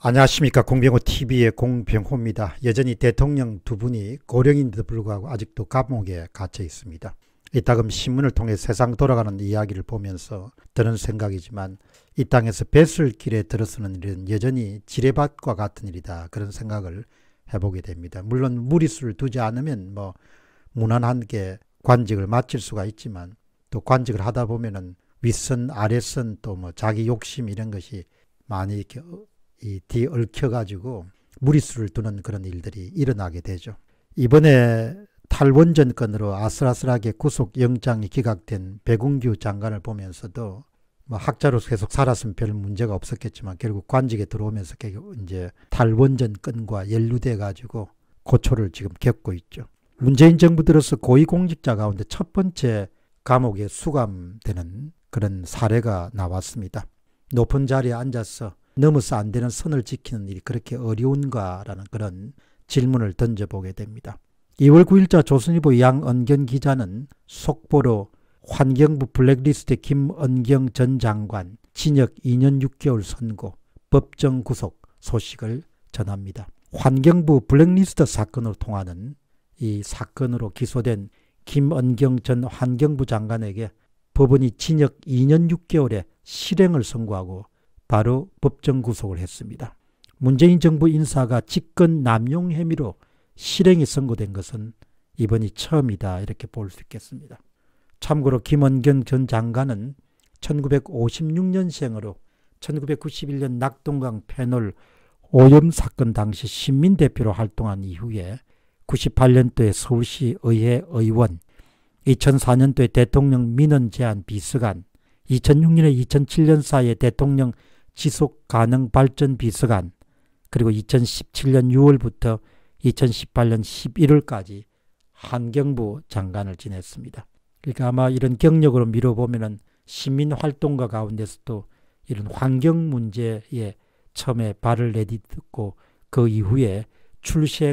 안녕하십니까 공병호TV의 공병호입니다. 여전히 대통령 두 분이 고령인데도 불구하고 아직도 감옥에 갇혀 있습니다. 이따금 신문을 통해 세상 돌아가는 이야기를 보면서 드는 생각이지만 이 땅에서 뱃을 길에 들어서는 일은 여전히 지뢰밭과 같은 일이다 그런 생각을 해보게 됩니다. 물론 무리수를 두지 않으면 뭐 무난한 게 관직을 마칠 수가 있지만 또 관직을 하다 보면은 윗선 아랫선 또 뭐 자기 욕심 이런 것이 많이 이렇게 이 뒤얽혀가지고 무리수를 두는 그런 일들이 일어나게 되죠. 이번에 탈원전 건으로 아슬아슬하게 구속영장이 기각된 백운규 장관을 보면서도 뭐 학자로서 계속 살았으면 별 문제가 없었겠지만 결국 관직에 들어오면서 이제 탈원전 건과 연루돼 가지고 고초를 지금 겪고 있죠. 문재인 정부 들어서 고위공직자 가운데 첫 번째 감옥에 수감되는 그런 사례가 나왔습니다. 높은 자리에 앉아서 넘어서 안 되는 선을 지키는 일이 그렇게 어려운가라는 그런 질문을 던져보게 됩니다. 2월 9일자 조선일보 양언경 기자는 속보로 환경부 블랙리스트 김언경 전 장관 진역 2년 6개월 선고 법정 구속 소식을 전합니다. 환경부 블랙리스트 사건을 통하는 이 사건으로 기소된 김언경 전 환경부 장관에게 법원이 진역 2년 6개월의 실행을 선고하고 바로 법정 구속을 했습니다. 문재인 정부 인사가 직권 남용 혐의로 실행이 선고된 것은 이번이 처음이다 이렇게 볼 수 있겠습니다. 참고로 김원경 전 장관은 1956년생으로 1991년 낙동강 패널 오염 사건 당시 신민대표로 활동한 이후에 98년도에 서울시 의회 의원, 2004년도에 대통령 민원 제안 비서관, 2006년에 2007년 사이에 대통령 지속 가능 발전 비서관 그리고 2017년 6월부터 2018년 11월까지 환경부 장관을 지냈습니다. 그러니까 아마 이런 경력으로 미뤄보면 시민 활동가 가운데서도 이런 환경 문제에 처음에 발을 내딛고 그 이후에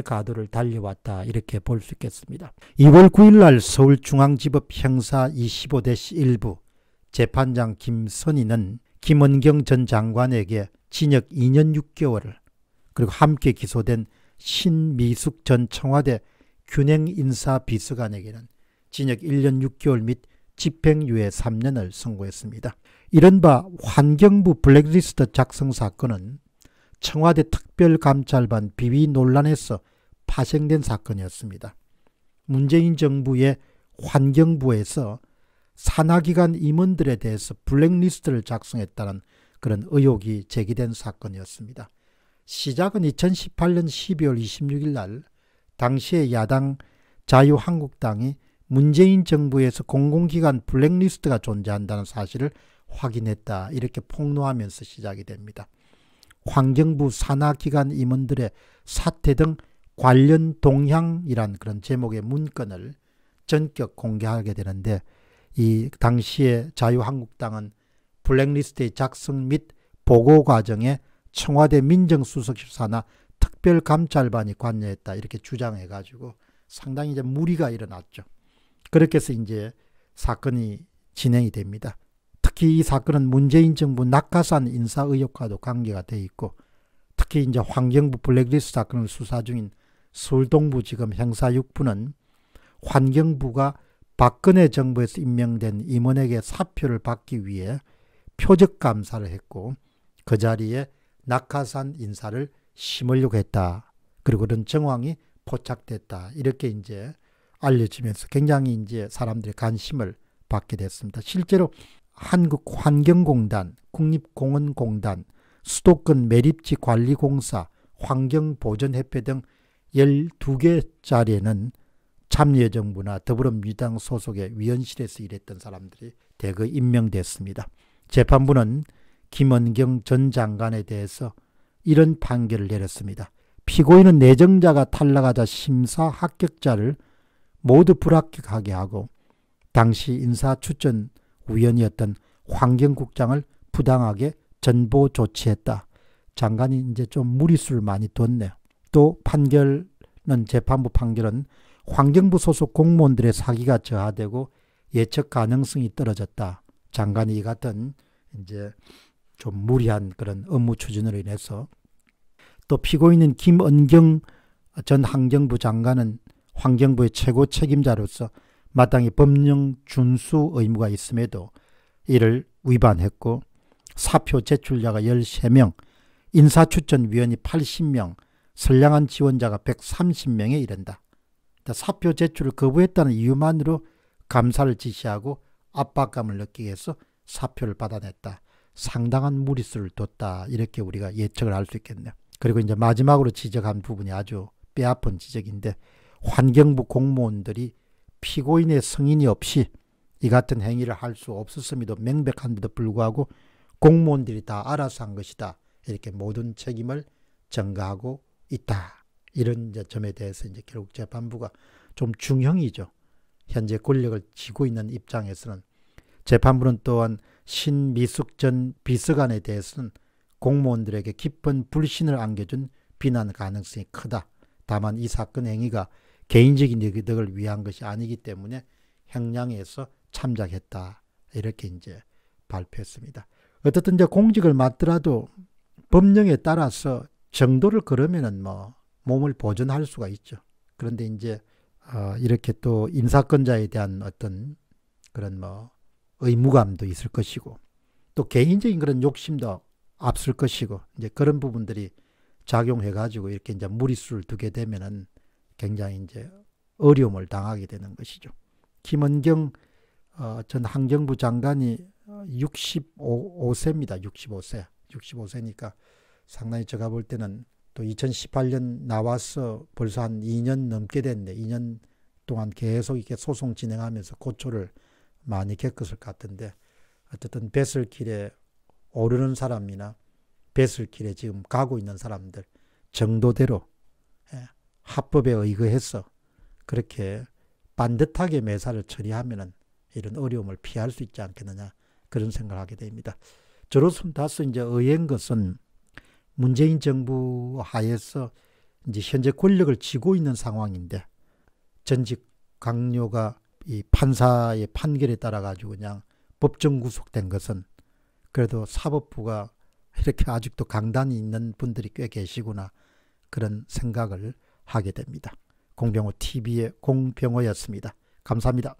출세 가도를 달려왔다 이렇게 볼 수 있겠습니다. 2월 9일 날 서울중앙지법 형사 25-1부 재판장 김선희는 김은경 전 장관에게 징역 2년 6개월을 그리고 함께 기소된 신미숙 전 청와대 균행인사 비서관에게는 징역 1년 6개월 및 집행유예 3년을 선고했습니다. 이른바 환경부 블랙리스트 작성 사건은 청와대 특별감찰반 비위 논란에서 파생된 사건이었습니다. 문재인 정부의 환경부에서 산하기관 임원들에 대해서 블랙리스트를 작성했다는 그런 의혹이 제기된 사건이었습니다. 시작은 2018년 12월 26일 날 당시의 야당 자유한국당이 문재인 정부에서 공공기관 블랙리스트가 존재한다는 사실을 확인했다 이렇게 폭로하면서 시작이 됩니다. 환경부 산하기관 임원들의 사태등 관련 동향이란 그런 제목의 문건을 전격 공개하게 되는데 이 당시에 자유한국당은 블랙리스트의 작성 및 보고 과정에 청와대 민정수석실사나 특별감찰반이 관여했다 이렇게 주장해가지고 상당히 이제 무리가 일어났죠. 그렇게 해서 이제 사건이 진행이 됩니다. 특히 이 사건은 문재인 정부 낙하산 인사 의혹과도 관계가 돼 있고 특히 이제 환경부 블랙리스트 사건을 수사 중인 서울동부지검 형사 6부는 환경부가 박근혜 정부에서 임명된 임원에게 사표를 받기 위해 표적 감사를 했고 그 자리에 낙하산 인사를 심으려고 했다. 그리고 그런 정황이 포착됐다. 이렇게 이제 알려지면서 굉장히 이제 사람들의 관심을 받게 됐습니다. 실제로 한국환경공단, 국립공원공단, 수도권 매립지 관리공사, 환경보전협회 등 12개 자리에는 참여정부나 더불어민주당 소속의 위원실에서 일했던 사람들이 대거 임명됐습니다. 재판부는 김원경 전 장관에 대해서 이런 판결을 내렸습니다. 피고인은 내정자가 탈락하자 심사 합격자를 모두 불합격하게 하고 당시 인사추천위원이었던 환경국장을 부당하게 전보 조치했다. 장관이 이제 좀 무리수를 많이 뒀네요. 또 판결은 재판부 판결은 환경부 소속 공무원들의 사기가 저하되고 예측 가능성이 떨어졌다. 장관이 이 같은 이제 좀 무리한 그런 업무 추진으로 인해서 또 피고인인 김은경 전 환경부 장관은 환경부의 최고 책임자로서 마땅히 법령 준수 의무가 있음에도 이를 위반했고 사표 제출자가 13명, 인사추천위원이 80명, 선량한 지원자가 130명에 이른다. 사표 제출을 거부했다는 이유만으로 감사를 지시하고 압박감을 느끼게 해서 사표를 받아냈다. 상당한 무리수를 뒀다. 이렇게 우리가 예측을 할 수 있겠네요. 그리고 이제 마지막으로 지적한 부분이 아주 뼈아픈 지적인데 환경부 공무원들이 피고인의 승인이 없이 이 같은 행위를 할 수 없었음에도 명백한데도 불구하고 공무원들이 다 알아서 한 것이다. 이렇게 모든 책임을 전가하고 있다. 이런 이제 점에 대해서 이제 결국 재판부가 좀 중형이죠. 현재 권력을 쥐고 있는 입장에서는 재판부는 또한 신미숙 전 비서관에 대해서는 공무원들에게 깊은 불신을 안겨준 비난 가능성이 크다. 다만 이 사건 행위가 개인적인 이득을 위한 것이 아니기 때문에 형량에서 참작했다. 이렇게 이제 발표했습니다. 어떻든 이제 공직을 맡더라도 법령에 따라서 정도를 그러면은 뭐 몸을 보존할 수가 있죠. 그런데 이제 어, 이렇게 또 인사권자에 대한 어떤 그런 뭐 의무감도 있을 것이고 또 개인적인 그런 욕심도 앞설 것이고 이제 그런 부분들이 작용해 가지고 이렇게 이제 무리수를 두게 되면은 굉장히 이제 어려움을 당하게 되는 것이죠. 김은경 어, 전 환경부 장관이 65세입니다. 어, 65세. 65세니까 상당히 제가 볼 때는 또 2018년 나와서 벌써 한 2년 넘게 됐네 2년 동안 계속 이렇게 소송 진행하면서 고초를 많이 겪었을 것 같은데 어쨌든 뱃슬길에 오르는 사람이나 뱃슬길에 지금 가고 있는 사람들 정도대로 예, 합법에 의거해서 그렇게 반듯하게 매사를 처리하면은 이런 어려움을 피할 수 있지 않겠느냐 그런 생각을 하게 됩니다. 저로서는 다소 이제 의행 것은 문재인 정부 하에서 이제 현재 권력을 쥐고 있는 상황인데 전직 강요가 이 판사의 판결에 따라 가지고 그냥 법정 구속된 것은 그래도 사법부가 이렇게 아직도 강단이 있는 분들이 꽤 계시구나 그런 생각을 하게 됩니다. 공병호 TV의 공병호였습니다. 감사합니다.